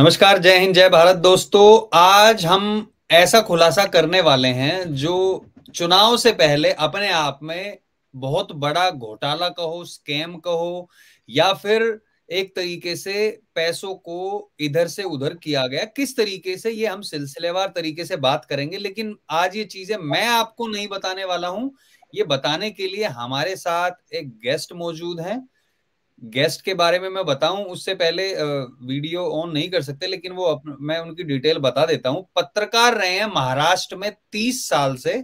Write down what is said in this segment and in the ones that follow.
नमस्कार जय हिंद जय भारत दोस्तों आज हम ऐसा खुलासा करने वाले हैं जो चुनाव से पहले अपने आप में बहुत बड़ा घोटाला कहो स्कैम कहो या फिर एक तरीके से पैसों को इधर से उधर किया गया किस तरीके से ये हम सिलसिलेवार तरीके से बात करेंगे लेकिन आज ये चीजें मैं आपको नहीं बताने वाला हूं ये बताने के लिए हमारे साथ एक गेस्ट मौजूद हैं गेस्ट के बारे में मैं बताऊं उससे पहले वीडियो ऑन नहीं कर सकते लेकिन वो अपन, मैं उनकी डिटेल बता देता हूं पत्रकार रहे हैं महाराष्ट्र में तीस साल से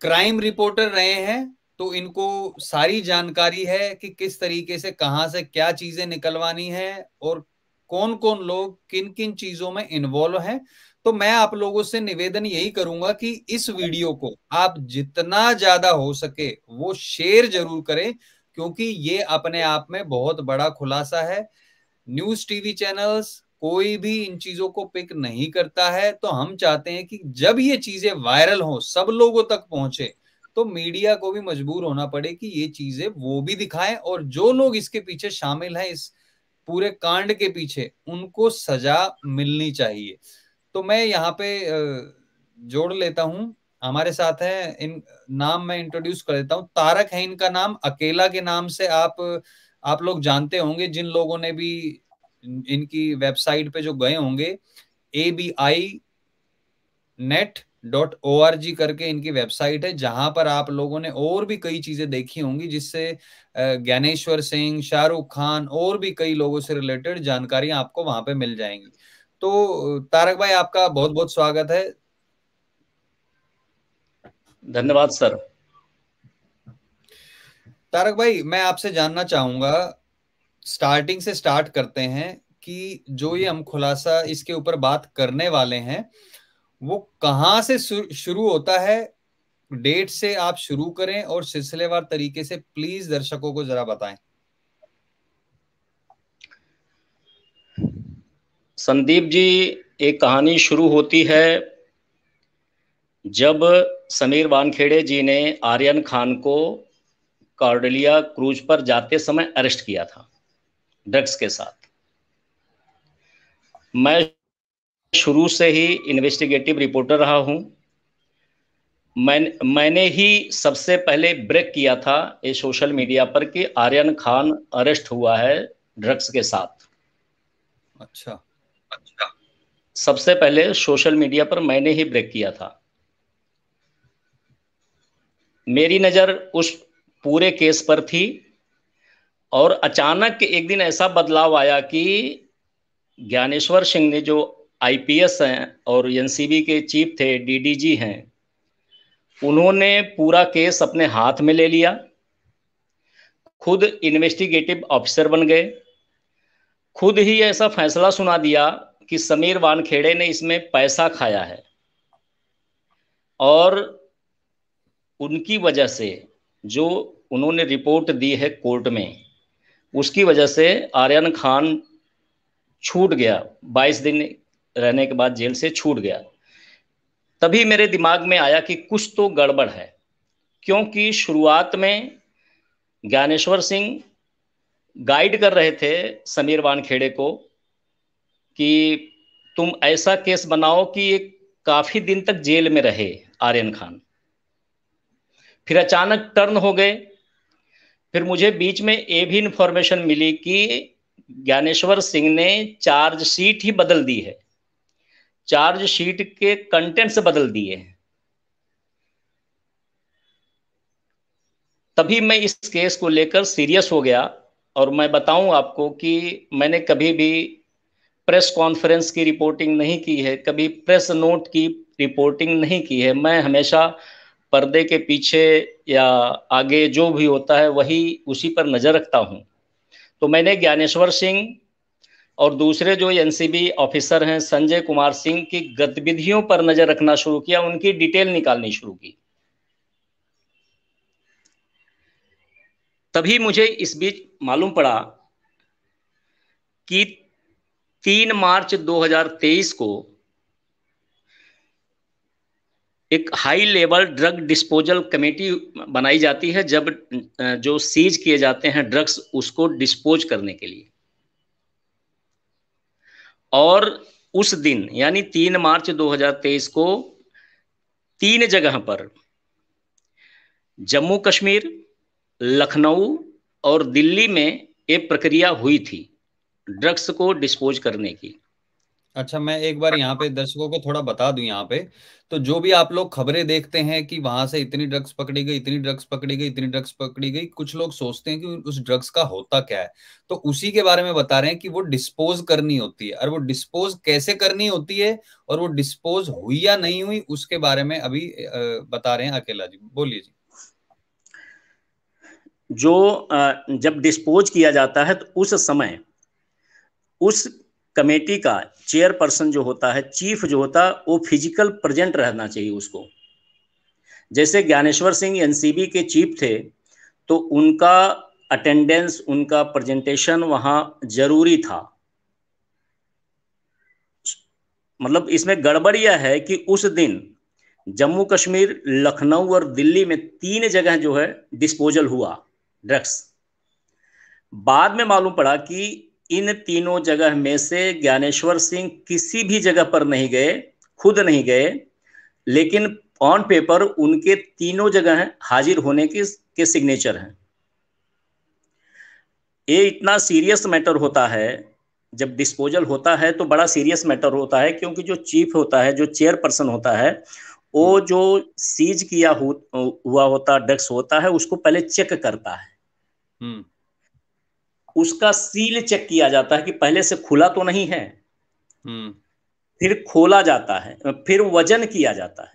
क्राइम रिपोर्टर रहे हैं तो इनको सारी जानकारी है कि किस तरीके से कहां से क्या चीजें निकलवानी है और कौन कौन लोग किन किन चीजों में इन्वॉल्व हैं तो मैं आप लोगों से निवेदन यही करूंगा कि इस वीडियो को आप जितना ज्यादा हो सके वो शेयर जरूर करें क्योंकि ये अपने आप में बहुत बड़ा खुलासा है न्यूज टीवी चैनल्स कोई भी इन चीजों को पिक नहीं करता है तो हम चाहते हैं कि जब ये चीजें वायरल हो सब लोगों तक पहुंचे तो मीडिया को भी मजबूर होना पड़े कि ये चीजें वो भी दिखाएं और जो लोग इसके पीछे शामिल हैं इस पूरे कांड के पीछे उनको सजा मिलनी चाहिए तो मैं यहाँ पे जोड़ लेता हूं हमारे साथ हैं इन नाम मैं इंट्रोड्यूस कर देता हूँ तारक है इनका नाम अकेला के नाम से आप आप लोग जानते होंगे जिन लोगों ने भी इनकी वेबसाइट पे जो गए होंगे A B I net dot O R G करके इनकी वेबसाइट है जहां पर आप लोगों ने और भी कई चीजें देखी होंगी जिससे ज्ञानेश्वर सिंह शाहरुख खान और भी कई लोगों से रिलेटेड जानकारियां आपको वहां पे मिल जाएंगी तो तारक भाई आपका बहुत बहुत स्वागत है धन्यवाद सर तारक भाई मैं आपसे जानना चाहूंगा स्टार्टिंग से स्टार्ट करते हैं कि जो ये हम खुलासा इसके ऊपर बात करने वाले हैं वो कहां से शुरू होता है डेट से आप शुरू करें और सिलसिलेवार तरीके से प्लीज दर्शकों को जरा बताएं संदीप जी एक कहानी शुरू होती है जब समीर वानखेड़े जी ने आर्यन खान को कार्डलिया क्रूज पर जाते समय अरेस्ट किया था ड्रग्स के साथ मैं शुरू से ही इन्वेस्टिगेटिव रिपोर्टर रहा हूं मैं मैंने ही सबसे पहले ब्रेक किया था ये सोशल मीडिया पर कि आर्यन खान अरेस्ट हुआ है ड्रग्स के साथ अच्छा अच्छा सबसे पहले सोशल मीडिया पर मैंने ही ब्रेक किया था मेरी नज़र उस पूरे केस पर थी और अचानक एक दिन ऐसा बदलाव आया कि ज्ञानेश्वर सिंह ने जो आईपीएस हैं और एनसीबी के चीफ थे डीडीजी हैं उन्होंने पूरा केस अपने हाथ में ले लिया खुद इन्वेस्टिगेटिव ऑफिसर बन गए खुद ही ऐसा फैसला सुना दिया कि समीर वानखेड़े ने इसमें पैसा खाया है और उनकी वजह से जो उन्होंने रिपोर्ट दी है कोर्ट में उसकी वजह से आर्यन खान छूट गया 22 दिन रहने के बाद जेल से छूट गया तभी मेरे दिमाग में आया कि कुछ तो गड़बड़ है क्योंकि शुरुआत में ज्ञानेश्वर सिंह गाइड कर रहे थे समीर वानखेड़े को कि तुम ऐसा केस बनाओ कि ये काफ़ी दिन तक जेल में रहे आर्यन खान फिर अचानक टर्न हो गए फिर मुझे बीच में ये भी इंफॉर्मेशन मिली कि ज्ञानेश्वर सिंह ने चार्ज शीट ही बदल दी है चार्ज शीट के कंटेंट्स बदल दिए हैं तभी मैं इस केस को लेकर सीरियस हो गया और मैं बताऊं आपको कि मैंने कभी भी प्रेस कॉन्फ्रेंस की रिपोर्टिंग नहीं की है कभी प्रेस नोट की रिपोर्टिंग नहीं की है मैं हमेशा पर्दे के पीछे या आगे जो भी होता है वही उसी पर नज़र रखता हूँ तो मैंने ज्ञानेश्वर सिंह और दूसरे जो एनसीबी ऑफिसर हैं संजय कुमार सिंह की गतिविधियों पर नज़र रखना शुरू किया उनकी डिटेल निकालनी शुरू की तभी मुझे इस बीच मालूम पड़ा कि 3 मार्च 2023 को एक high level drug disposal committee बनाई जाती है जब जो सीज किए जाते हैं ड्रग्स उसको डिस्पोज करने के लिए और उस दिन यानी तीन मार्च 2023 को तीन जगह पर जम्मू कश्मीर लखनऊ और दिल्ली में एक प्रक्रिया हुई थी ड्रग्स को डिस्पोज करने की अच्छा मैं एक बार यहाँ पे दर्शकों को थोड़ा बता दूं यहाँ पे तो जो भी आप लोग खबरें देखते हैं कि वहां से इतनी ड्रग्स पकड़ी गई इतनी ड्रग्स पकड़ी गई इतनी ड्रग्स पकड़ी गई कुछ लोग सोचते हैं कि उस ड्रग्स का होता क्या है तो उसी के बारे में बता रहे हैं कि वो डिस्पोज करनी होती है और वो डिस्पोज कैसे करनी होती है और वो डिस्पोज हुई या नहीं हुई उसके बारे में अभी बता रहे हैं अकेला जी बोलिए जी जो जब डिस्पोज किया जाता है तो उस समय उस कमेटी का चेयरपर्सन जो होता है चीफ जो होता है वो फिजिकल प्रेजेंट रहना चाहिए उसको जैसे ज्ञानेश्वर सिंह एनसीबी के चीफ थे तो उनका अटेंडेंस उनका प्रेजेंटेशन वहां जरूरी था मतलब इसमें गड़बड़ यह है कि उस दिन जम्मू कश्मीर लखनऊ और दिल्ली में तीन जगह जो है डिस्पोजल हुआ ड्रग्स बाद में मालूम पड़ा कि इन तीनों जगह में से ज्ञानेश्वर सिंह किसी भी जगह पर नहीं गए खुद नहीं गए लेकिन ऑन पेपर उनके तीनों जगह हाजिर होने की के सिग्नेचर हैं ये इतना सीरियस मैटर होता है जब डिस्पोजल होता है तो बड़ा सीरियस मैटर होता है क्योंकि जो चीफ होता है जो चेयर पर्सन होता है वो जो सीज किया हुआ होता डेस्क होता है उसको पहले चेक करता है हम्म। उसका सील चेक किया जाता है कि पहले से खुला तो नहीं है हम्म। फिर खोला जाता है फिर वजन किया जाता है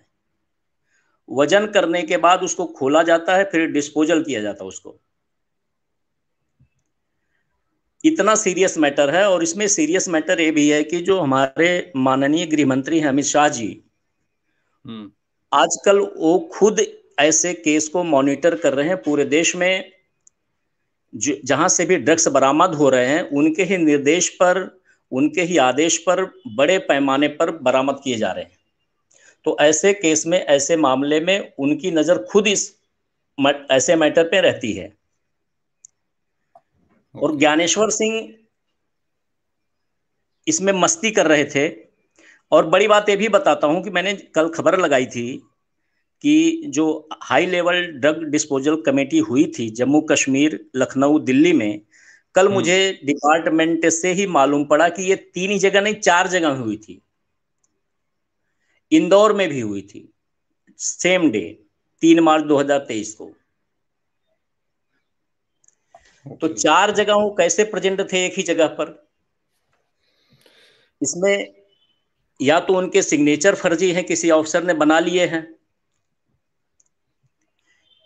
वजन करने के बाद उसको खोला जाता है फिर डिस्पोजल किया जाता है उसको इतना सीरियस मैटर है और इसमें सीरियस मैटर ये भी है कि जो हमारे माननीय गृह मंत्री हैं अमित शाह जी हम्म। आजकल वो खुद ऐसे केस को मॉनिटर कर रहे हैं पूरे देश में जहां से भी ड्रग्स बरामद हो रहे हैं उनके ही निर्देश पर उनके ही आदेश पर बड़े पैमाने पर बरामद किए जा रहे हैं तो ऐसे केस में ऐसे मामले में उनकी नज़र खुद इस ऐसे मैटर पे रहती है और ज्ञानेश्वर सिंह इसमें मस्ती कर रहे थे और बड़ी बात यह भी बताता हूं कि मैंने कल खबर लगाई थी कि जो high level drug disposal committee हुई थी जम्मू कश्मीर लखनऊ दिल्ली में कल हम्म। मुझे डिपार्टमेंट से ही मालूम पड़ा कि ये तीन ही जगह नहीं चार जगह हुई थी इंदौर में भी हुई थी सेम डे तीन मार्च 2023 को तो अच्छा। चार जगहों कैसे प्रेजेंट थे एक ही जगह पर इसमें या तो उनके सिग्नेचर फर्जी हैं किसी ऑफिसर ने बना लिए हैं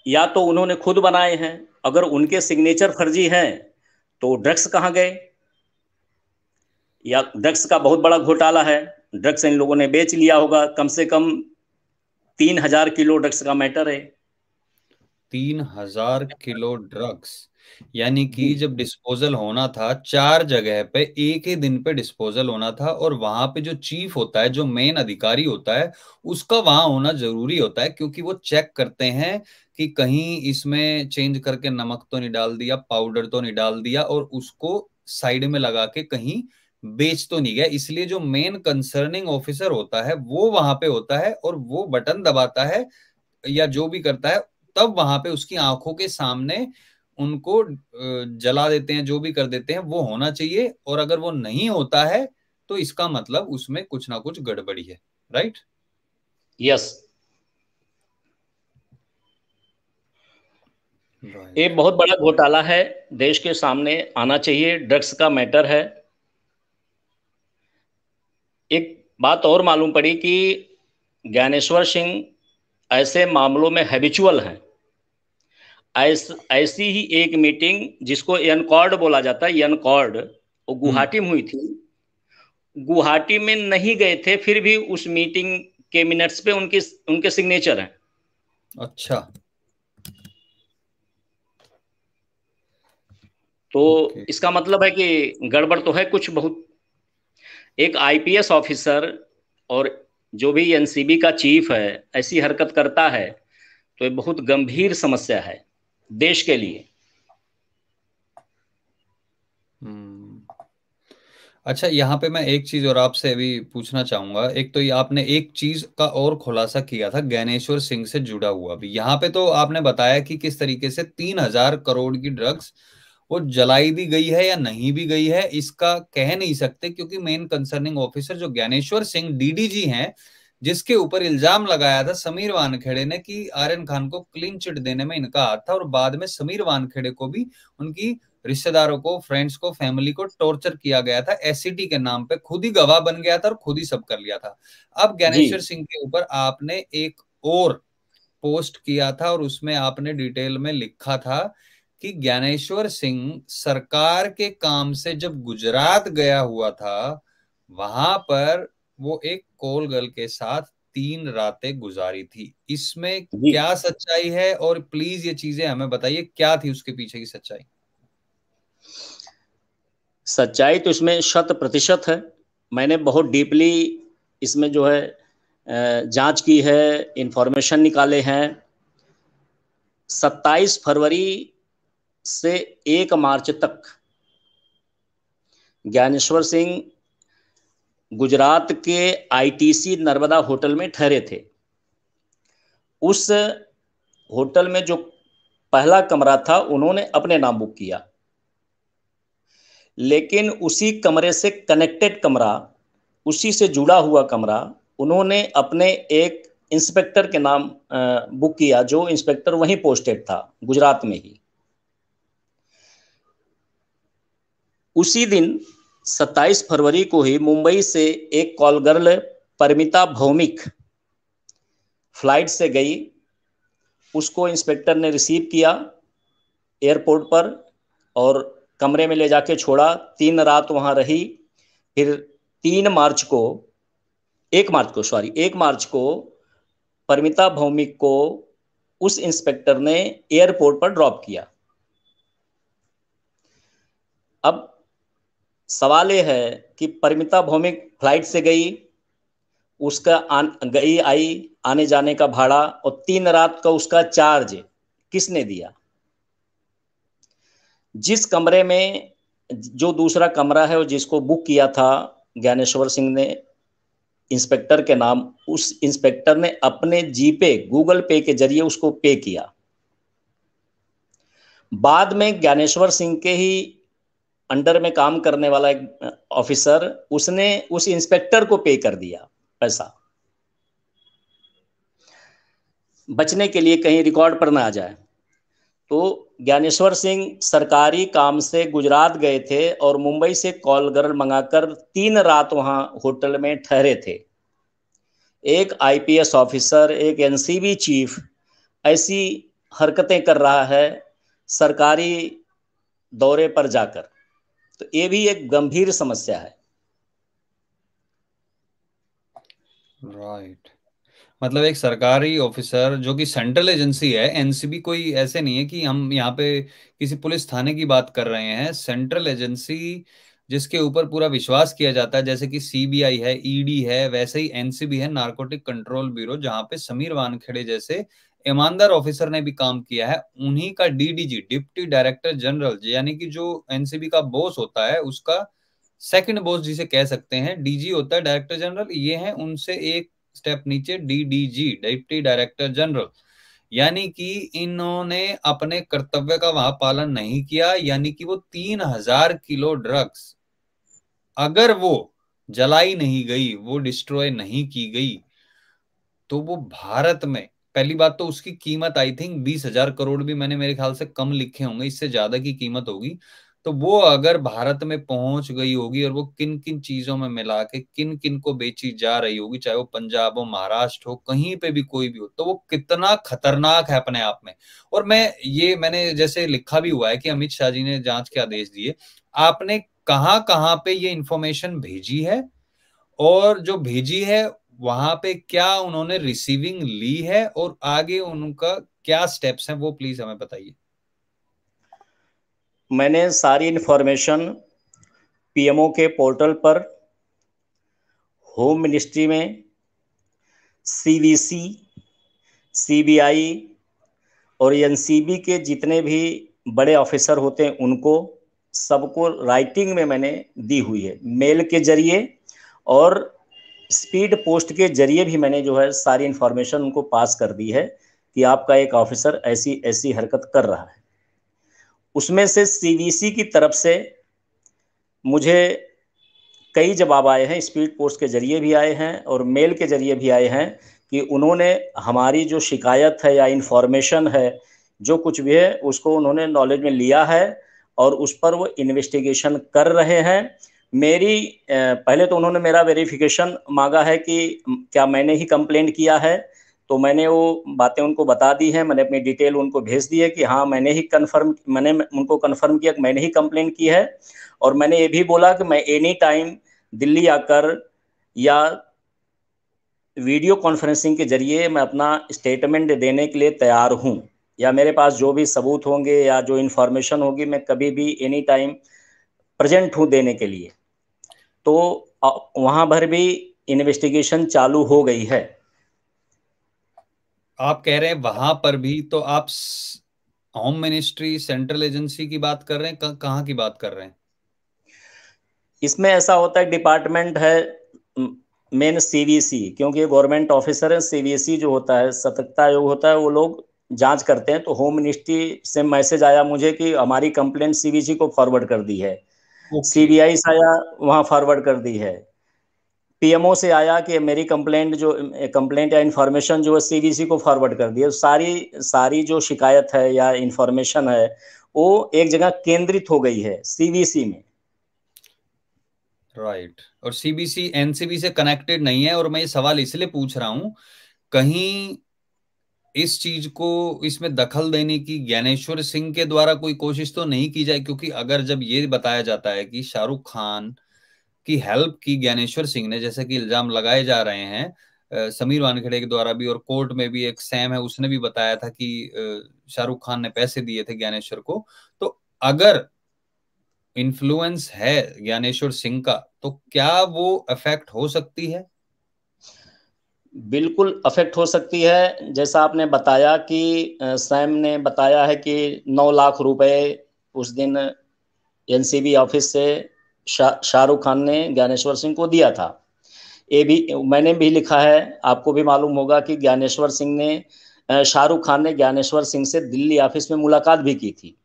या तो उन्होंने खुद बनाए हैं अगर उनके सिग्नेचर फर्जी हैं तो ड्रग्स कहाँ गए या ड्रग्स का बहुत बड़ा घोटाला है ड्रग्स इन लोगों ने बेच लिया होगा कम से कम तीन हजार किलो ड्रग्स का मैटर है तीन हजार किलो ड्रग्स यानी कि जब डिस्पोजल होना था चार जगह पे एक ही दिन पे डिस्पोजल होना था और वहां पे जो चीफ होता है जो मेन अधिकारी होता है उसका वहां होना जरूरी होता है क्योंकि वो चेक करते हैं कि कहीं इसमें चेंज करके नमक तो नहीं डाल दिया पाउडर तो नहीं डाल दिया और उसको साइड में लगा के कहीं बेच तो नहीं गया इसलिए जो मेन कंसर्निंग ऑफिसर होता है वो वहां पे होता है और वो बटन दबाता है या जो भी करता है तब वहां पे उसकी आंखों के सामने उनको जला देते हैं जो भी कर देते हैं वो होना चाहिए और अगर वो नहीं होता है तो इसका मतलब उसमें कुछ ना कुछ गड़बड़ी है राइट यस yes. ये बहुत बड़ा घोटाला है देश के सामने आना चाहिए ड्रग्स का मैटर है एक बात और मालूम पड़ी कि ज्ञानेश्वर सिंह ऐसे मामलों में हैबिचुअल हैं ऐस ऐसी ही एक मीटिंग जिसको एनकॉर्ड बोला जाता है यनकॉर्ड वो हम्म। गुवाहाटी में हुई थी गुवाहाटी में नहीं गए थे फिर भी उस मीटिंग के मिनट्स पे उनकी उनके सिग्नेचर हैं अच्छा तो okay. इसका मतलब है कि गड़बड़ तो है कुछ बहुत एक आईपीएस ऑफिसर और जो भी एनसीबी का चीफ है ऐसी हरकत करता है तो ये बहुत गंभीर समस्या है देश के लिए हम्म। अच्छा यहाँ पे मैं एक चीज और आपसे अभी पूछना चाहूंगा एक तो आपने एक चीज का और खुलासा किया था ज्ञानेश्वर सिंह से जुड़ा हुआ अभी यहाँ पे तो आपने बताया कि किस तरीके से तीन हजार करोड़ की ड्रग्स वो जलाई भी गई है या नहीं भी गई है इसका कह नहीं सकते क्योंकि मेन कंसर्निंग ऑफिसर जो ज्ञानेश्वर सिंह डीडीजी हैं जिसके ऊपर इल्जाम लगाया था समीर वानखेड़े ने कि आर्यन खान को क्लीन चिट देने में इनका हाथ था और बाद में समीर वानखेड़े को भी उनकी रिश्तेदारों को फ्रेंड्स को फैमिली को टॉर्चर किया गया था एसिटी e के नाम पे खुद ही गवाह बन गया था और खुद ही सब कर लिया था अब ज्ञानेश्वर सिंह के ऊपर आपने एक और पोस्ट किया था और उसमें आपने डिटेल में लिखा था कि ज्ञानेश्वर सिंह सरकार के काम से जब गुजरात गया हुआ था वहां पर वो एक कोल गर्ल के साथ तीन रातें गुजारी थी इसमें क्या सच्चाई है और प्लीज ये चीजें हमें बताइए क्या थी उसके पीछे की सच्चाई सच्चाई तो इसमें शत प्रतिशत है मैंने बहुत डीपली इसमें जो है जांच की है इंफॉर्मेशन निकाले हैं 27 फरवरी से 1 मार्च तक ज्ञानेश्वर सिंह गुजरात के आईटीसी नर्मदा होटल में ठहरे थे उस होटल में जो पहला कमरा था उन्होंने अपने नाम बुक किया लेकिन उसी कमरे से कनेक्टेड कमरा उसी से जुड़ा हुआ कमरा उन्होंने अपने एक इंस्पेक्टर के नाम बुक किया जो इंस्पेक्टर वहीं पोस्टेड था गुजरात में ही उसी दिन 27 फरवरी को ही मुंबई से एक call girl Paramita Bhowmik flight से गई उसको इंस्पेक्टर ने रिसीव किया एयरपोर्ट पर और कमरे में ले जाके छोड़ा तीन रात वहाँ रही फिर तीन मार्च को एक मार्च को सॉरी एक मार्च को परमिता भौमिक को उस इंस्पेक्टर ने एयरपोर्ट पर ड्रॉप किया अब सवाल ये है कि परिमिता भौमिक फ्लाइट से गई उसका आन, गई आई आने जाने का भाड़ा और तीन रात का उसका चार्ज किसने दिया जिस कमरे में जो दूसरा कमरा है और जिसको बुक किया था ज्ञानेश्वर सिंह ने इंस्पेक्टर के नाम उस इंस्पेक्टर ने अपने जीपे गूगल पे के जरिए उसको पे किया बाद में ज्ञानेश्वर सिंह के ही अंडर में काम करने वाला एक ऑफिसर उसने उस इंस्पेक्टर को पे कर दिया पैसा बचने के लिए कहीं रिकॉर्ड पर ना आ जाए तो ज्ञानेश्वर सिंह सरकारी काम से गुजरात गए थे और मुंबई से कॉल गर्ल मंगाकर तीन रात वहां होटल में ठहरे थे एक आईपीएस ऑफिसर एक एनसीबी चीफ ऐसी हरकतें कर रहा है सरकारी दौरे पर जाकर तो ये भी एक गंभीर समस्या है राइट right. मतलब एक सरकारी ऑफिसर जो कि सेंट्रल एजेंसी है एनसीबी कोई ऐसे नहीं है कि हम यहाँ पे किसी पुलिस थाने की बात कर रहे हैं सेंट्रल एजेंसी जिसके ऊपर पूरा विश्वास किया जाता है जैसे कि सीबीआई है ईडी e है वैसे ही एनसीबी है नारकोटिक कंट्रोल ब्यूरो जहां पे समीर वानखेड़े जैसे ईमानदार ऑफिसर ने भी काम किया है उन्हीं का डीडीजी डिप्टी डायरेक्टर जनरल यानी कि जो एनसीबी का बॉस होता है उसका सेकंड बॉस जिसे कह सकते हैं डीजी होता है डायरेक्टर जनरल ये है उनसे एक स्टेप नीचे डीडीजी डिप्टी डायरेक्टर जनरल यानी कि इन्होंने अपने कर्तव्य का वहां पालन नहीं किया यानी कि वो तीन हजार किलो ड्रग्स अगर वो जलाई नहीं गई वो डिस्ट्रॉय नहीं की गई तो वो भारत में पहली बात तो उसकी कीमत आई थिंक बीस हजार करोड़ भी मैंने मेरे ख्याल से कम लिखे होंगे इससे ज्यादा की कीमत होगी तो वो अगर भारत में पहुंच गई होगी और वो किन किन चीजों में मिला के किन किन को बेची जा रही होगी चाहे वो पंजाब हो महाराष्ट्र हो कहीं पे भी कोई भी हो तो वो कितना खतरनाक है अपने आप में और मैं ये मैंने जैसे लिखा भी हुआ है कि अमित शाह जी ने जांच के आदेश दिए आपने कहाँ कहाँ पे ये इंफॉर्मेशन भेजी है और जो भेजी है वहां पे क्या उन्होंने रिसीविंग ली है और आगे उनका क्या स्टेप्स हैं वो प्लीज हमें बताइए मैंने सारी इंफॉर्मेशन पीएमओ के पोर्टल पर होम मिनिस्ट्री में सीवीसी, सीबीआई और एनसीबी के जितने भी बड़े ऑफिसर होते हैं उनको सबको राइटिंग में मैंने दी हुई है मेल के जरिए और स्पीड पोस्ट के जरिए भी मैंने जो है सारी इन्फॉर्मेशन उनको पास कर दी है कि आपका एक ऑफिसर ऐसी ऐसी हरकत कर रहा है उसमें से सीवीसी की तरफ से मुझे कई जवाब आए हैं स्पीड पोस्ट के जरिए भी आए हैं और मेल के जरिए भी आए हैं कि उन्होंने हमारी जो शिकायत है या इन्फॉर्मेशन है जो कुछ भी है उसको उन्होंने नॉलेज में लिया है और उस पर वो इन्वेस्टिगेशन कर रहे हैं मेरी पहले तो उन्होंने मेरा वेरिफिकेशन मांगा है कि क्या मैंने ही कंप्लेंट किया है तो मैंने वो बातें उनको बता दी हैं मैंने अपनी डिटेल उनको भेज दी है कि हाँ मैंने ही कंफर्म मैंने उनको कंफर्म किया कि मैंने ही कंप्लेंट की है और मैंने ये भी बोला कि मैं एनी टाइम दिल्ली आकर या वीडियो कॉन्फ्रेंसिंग के जरिए मैं अपना स्टेटमेंट देने के लिए तैयार हूँ या मेरे पास जो भी सबूत होंगे या जो इन्फॉर्मेशन होगी मैं कभी भी एनी टाइम प्रेजेंट हूँ देने के लिए तो वहां पर भी इन्वेस्टिगेशन चालू हो गई है आप कह रहे हैं वहां पर भी तो आप होम मिनिस्ट्री सेंट्रल एजेंसी की बात कर रहे हैं कह, कहाँ की बात कर रहे हैं इसमें ऐसा होता है डिपार्टमेंट है मेन सीवीसी क्योंकि गवर्नमेंट ऑफिसर है सीवीसी जो होता है सतर्कता आयोग होता है वो लोग जांच करते हैं तो होम मिनिस्ट्री से मैसेज आया मुझे कि हमारी कंप्लेंट सीवीसी को फॉरवर्ड कर दी है सीबीआई से आया वहाँ फॉरवर्ड कर दी है पीएमओ से आया कि मेरी कंप्लेंट जो कंप्लेंट या इन्फॉर्मेशन जो है सीवीसी को फॉरवर्ड कर दिया सारी सारी जो शिकायत है या इन्फॉर्मेशन है वो एक जगह केंद्रित हो गई है सीवीसी में राइट right. और सीबीसी एनसीबी से कनेक्टेड नहीं है और मैं ये सवाल इसलिए पूछ रहा हूँ कहीं इस चीज को इसमें दखल देने की ज्ञानेश्वर सिंह के द्वारा कोई कोशिश तो नहीं की जाए क्योंकि अगर जब ये बताया जाता है कि शाहरुख खान की हेल्प की ज्ञानेश्वर सिंह ने जैसे कि इल्जाम लगाए जा रहे हैं समीर वानखेड़े के द्वारा भी और कोर्ट में भी एक सैम है उसने भी बताया था कि शाहरुख खान ने पैसे दिए थे ज्ञानेश्वर को तो अगर इन्फ्लुएंस है ज्ञानेश्वर सिंह का तो क्या वो अफेक्ट हो सकती है बिल्कुल अफेक्ट हो सकती है जैसा आपने बताया कि सैम ने बताया है कि नौ लाख रुपए उस दिन एनसीबी ऑफिस से शा, शाहरुख खान ने ज्ञानेश्वर सिंह को दिया था ये भी मैंने भी लिखा है आपको भी मालूम होगा कि ज्ञानेश्वर सिंह ने शाहरुख खान ने ज्ञानेश्वर सिंह से दिल्ली ऑफिस में मुलाकात भी की थी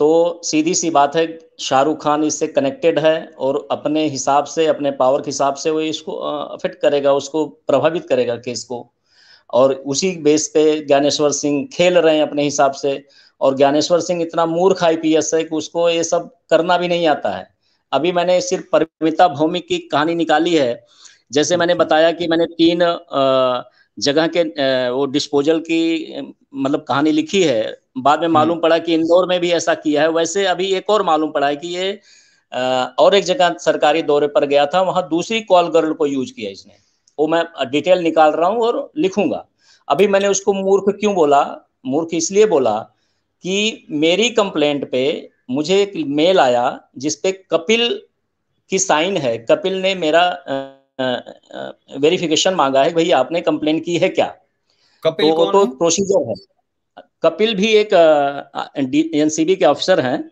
तो सीधी सी बात है शाहरुख खान इससे कनेक्टेड है और अपने हिसाब से अपने पावर के हिसाब से वो इसको अफेक्ट करेगा उसको प्रभावित करेगा केस को और उसी बेस पे ज्ञानेश्वर सिंह खेल रहे हैं अपने हिसाब से और ज्ञानेश्वर सिंह इतना मूर्ख आई है कि उसको ये सब करना भी नहीं आता है अभी मैंने सिर्फ परमिता भौमिक की कहानी निकाली है जैसे मैंने अच्छा। बताया कि मैंने तीन आ, जगह के वो डिस्पोजल की मतलब कहानी लिखी है बाद में हम्म। मालूम पड़ा कि इंदौर में भी ऐसा किया है वैसे अभी एक और मालूम पड़ा है कि ये और एक जगह सरकारी दौरे पर गया था वहां दूसरी कॉल गर्ल को यूज किया इसने वो मैं डिटेल निकाल रहा हूँ और लिखूंगा अभी मैंने उसको मूर्ख क्यों बोला मूर्ख इसलिए बोला कि मेरी कंप्लेंट पे मुझे एक मेल आया जिसपे कपिल की साइन है कपिल ने मेरा वेरिफिकेशन मांगा है भाई आपने कंप्लेन की है क्या कपिल तो, तो प्रोसीजर है कपिल भी एक एनसीबी के ऑफिसर हैं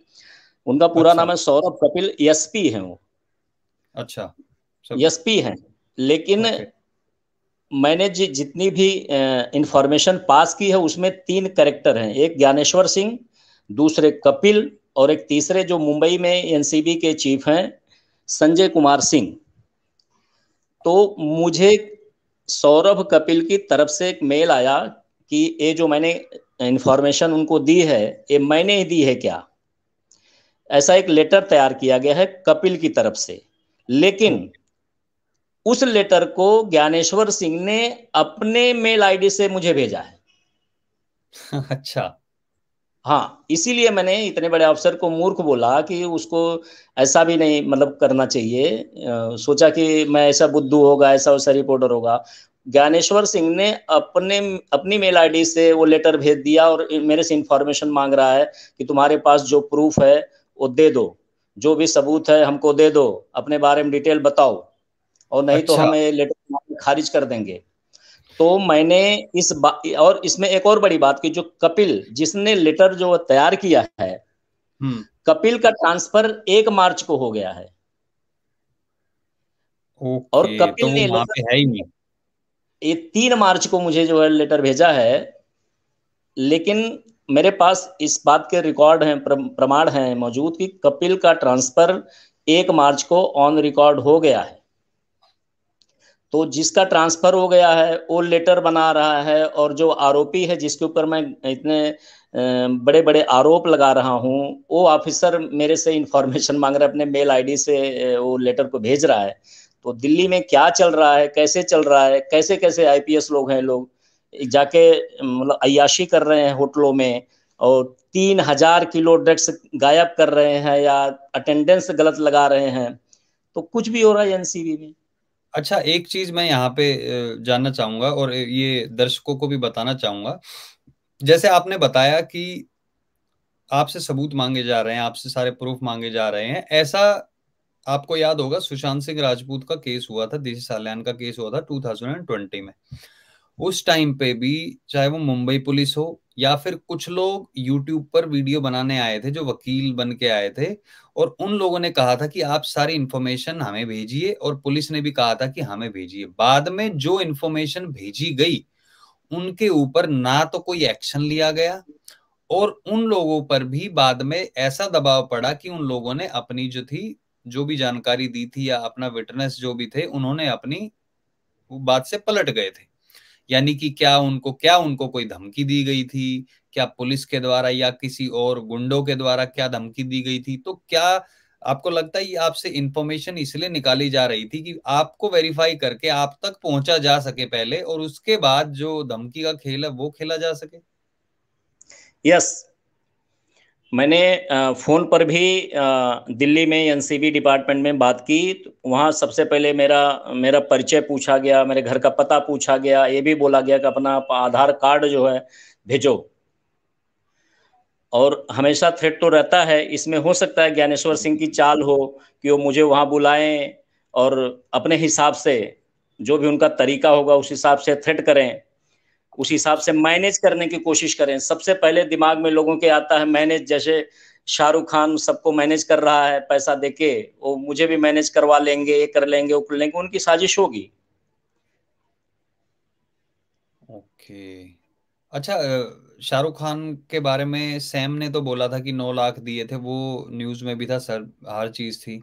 उनका पूरा अच्छा। नाम है सौरभ कपिल एसपी हैं वो अच्छा एसपी हैं लेकिन मैंने जि, जितनी भी इंफॉर्मेशन पास की है उसमें तीन करेक्टर हैं एक ज्ञानेश्वर सिंह दूसरे कपिल और एक तीसरे जो मुंबई में एनसीबी के चीफ हैं संजय कुमार सिंह तो मुझे सौरभ कपिल की तरफ से एक मेल आया कि ये जो मैंने इंफॉर्मेशन उनको दी है ये मैंने ही दी है क्या ऐसा एक लेटर तैयार किया गया है कपिल की तरफ से लेकिन उस लेटर को ज्ञानेश्वर सिंह ने अपने मेल आईडी से मुझे भेजा है अच्छा हाँ इसीलिए मैंने इतने बड़े अफसर को मूर्ख बोला कि उसको ऐसा भी नहीं मतलब करना चाहिए आ, सोचा कि मैं ऐसा बुद्धू होगा ऐसा वैसा रिपोर्टर होगा ज्ञानेश्वर सिंह ने अपने अपनी मेल आईडी से वो लेटर भेज दिया और मेरे से इंफॉर्मेशन मांग रहा है कि तुम्हारे पास जो प्रूफ है वो दे दो जो भी सबूत है हमको दे दो अपने बारे में डिटेल बताओ और नहीं तो अच्छा। तो हमें लेटर खारिज कर देंगे तो मैंने इस और इसमें एक और बड़ी बात की जो कपिल जिसने लेटर जो तैयार किया है हम्म। कपिल का ट्रांसफर एक मार्च को हो गया है ओके, और तो कपिल तो ने लेटर है ही नहीं ये तीन मार्च को मुझे जो है लेटर भेजा है लेकिन मेरे पास इस बात के रिकॉर्ड हैं प्रमाण हैं मौजूद कि कपिल का ट्रांसफर एक मार्च को ऑन रिकॉर्ड हो गया है तो जिसका ट्रांसफर हो गया है वो लेटर बना रहा है और जो आरोपी है जिसके ऊपर मैं इतने बड़े बड़े आरोप लगा रहा हूँ वो ऑफिसर मेरे से इंफॉर्मेशन मांग रहा है अपने मेल आईडी से वो लेटर को भेज रहा है तो दिल्ली में क्या चल रहा है कैसे चल रहा है कैसे कैसे आईपीएस लोग हैं लोग जाके मतलब अयाशी कर रहे हैं होटलों में और तीन हजार किलो ड्रग्स गायब कर रहे हैं या अटेंडेंस गलत लगा रहे हैं तो कुछ भी हो रहा है एनसीबी में अच्छा एक चीज मैं यहाँ पे जानना चाहूंगा और ये दर्शकों को भी बताना चाहूंगा जैसे आपने बताया कि आपसे सबूत मांगे जा रहे हैं आपसे सारे प्रूफ मांगे जा रहे हैं ऐसा आपको याद होगा सुशांत सिंह राजपूत का केस हुआ था देसी सालयान का केस हुआ था 2020 में उस टाइम पे भी चाहे वो मुंबई पुलिस हो या फिर कुछ लोग यूट्यूब पर वीडियो बनाने आए थे जो वकील बन के आए थे और उन लोगों ने कहा था कि आप सारी इंफॉर्मेशन हमें भेजिए और पुलिस ने भी कहा था कि हमें भेजिए बाद में जो इन्फॉर्मेशन भेजी गई उनके ऊपर ना तो कोई एक्शन लिया गया और उन लोगों पर भी बाद में ऐसा दबाव पड़ा कि उन लोगों ने अपनी जो थी जो भी जानकारी दी थी या अपना विटनेस जो भी थे उन्होंने अपनी बात से पलट गए थे यानी कि क्या उनको क्या उनको कोई धमकी दी गई थी क्या पुलिस के द्वारा या किसी और गुंडों के द्वारा क्या धमकी दी गई थी तो क्या आपको लगता है ये आपसे इंफॉर्मेशन इसलिए निकाली जा रही थी कि आपको वेरीफाई करके आप तक पहुंचा जा सके पहले और उसके बाद जो धमकी का खेल है वो खेला जा सके यस yes, मैंने फ़ोन पर भी दिल्ली में एनसीबी डिपार्टमेंट में बात की तो वहाँ सबसे पहले मेरा मेरा परिचय पूछा गया मेरे घर का पता पूछा गया ये भी बोला गया कि अपना आधार कार्ड जो है भेजो और हमेशा थ्रेट तो रहता है इसमें हो सकता है ज्ञानेश्वर सिंह की चाल हो कि वो मुझे वहाँ बुलाएं और अपने हिसाब से जो भी उनका तरीका होगा उस हिसाब से थ्रेट करें उस हिसाब से मैनेज करने की कोशिश करें सबसे पहले दिमाग में लोगों के आता है मैनेज जैसे शाहरुख खान सबको मैनेज कर रहा है पैसा देके वो मुझे भी मैनेज करवा लेंगे ये कर लेंगे वो कर लेंगे उनकी साजिश होगी ओके अच्छा शाहरुख खान के बारे में सैम ने तो बोला था कि नौ लाख दिए थे वो न्यूज में भी था सर हर चीज थी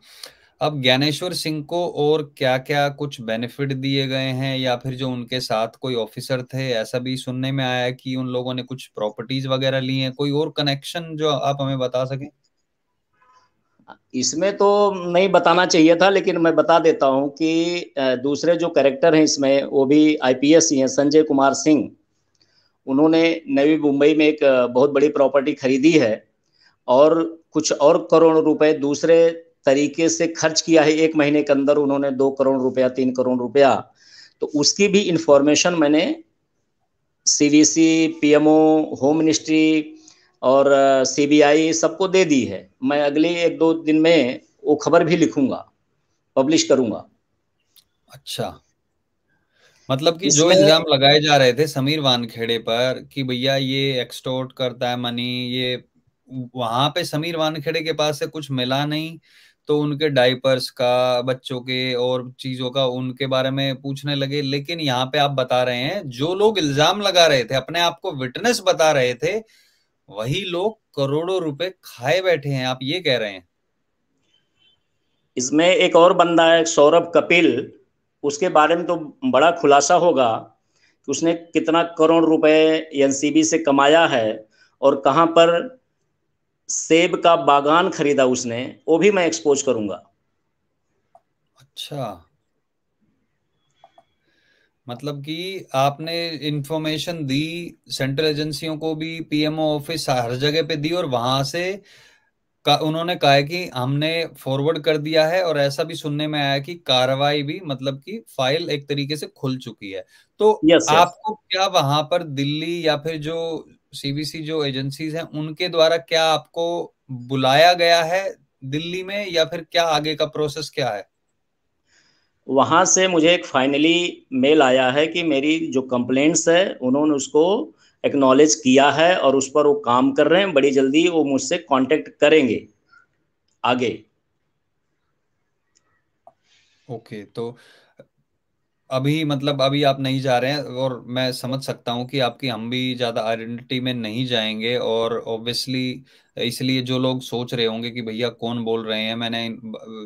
अब ज्ञानेश्वर सिंह को और क्या क्या कुछ बेनिफिट दिए गए हैं या फिर जो उनके साथ कोई ऑफिसर थे ऐसा भी सुनने में आया कि उन लोगों ने कुछ प्रॉपर्टीज वगैरह ली हैं कोई और कनेक्शन जो आप हमें बता सकें इसमें तो नहीं बताना चाहिए था लेकिन मैं बता देता हूं कि दूसरे जो कैरेक्टर हैं इसमें वो भी आईपीएस ही हैं संजय कुमार सिंह उन्होंने नवी मुंबई में एक बहुत बड़ी प्रॉपर्टी खरीदी है और कुछ और करोड़ रुपए दूसरे तरीके से खर्च किया है एक महीने के अंदर उन्होंने दो करोड़ रुपया तीन करोड़ रुपया तो उसकी भी इंफॉर्मेशन मैंने सीवीसी पीएमओ होम मिनिस्ट्री और सीबीआई सबको दे दी है मैं अगले एक दो दिन में वो खबर भी लिखूंगा पब्लिश करूंगा अच्छा मतलब कि जो इल्जाम लगाए जा रहे थे समीर वानखेड़े पर कि भैया ये एक्सटोर्ट करता है मनी ये वहां पे समीर वानखेड़े के पास से कुछ मिला नहीं तो उनके डाइपर्स का बच्चों के और चीजों का उनके बारे में पूछने लगे लेकिन यहाँ पे आप बता रहे हैं जो लोग इल्जाम लगा रहे थे अपने आप को विटनेस बता रहे थे वही लोग करोड़ों रुपए खाए बैठे हैं आप ये कह रहे हैं इसमें एक और बंदा है सौरभ कपिल उसके बारे में तो बड़ा खुलासा होगा कि उसने कितना करोड़ रुपए एनसीबी से कमाया है और कहां पर सेब का बागान खरीदा उसने वो भी मैं एक्सपोज करूंगा अच्छा मतलब कि आपने इंफॉर्मेशन दी सेंट्रल एजेंसियों को भी पीएमओ ऑफिस हर जगह पे दी और वहां से का, उन्होंने कहा कि हमने फॉरवर्ड कर दिया है और ऐसा भी सुनने में आया कि कार्रवाई भी मतलब कि फाइल एक तरीके से खुल चुकी है तो yes, आपको yes. क्या वहां पर दिल्ली या फिर जो सीबीसी जो एजेंसीज हैं उनके द्वारा क्या आपको बुलाया गया है दिल्ली में या फिर क्या आगे का प्रोसेस क्या है वहां से मुझे एक फाइनली मेल आया है कि मेरी जो कंप्लेंट्स है उन्होंने उसको एक्नॉलेज किया है और उस पर वो काम कर रहे हैं बड़ी जल्दी वो मुझसे कांटेक्ट करेंगे आगे ओके okay, तो अभी मतलब अभी आप नहीं जा रहे हैं और मैं समझ सकता हूं कि आपकी हम भी ज़्यादा आइडेंटिटी में नहीं जाएंगे और ऑब्वियसली इसलिए जो लोग सोच रहे होंगे कि भैया कौन बोल रहे हैं मैंने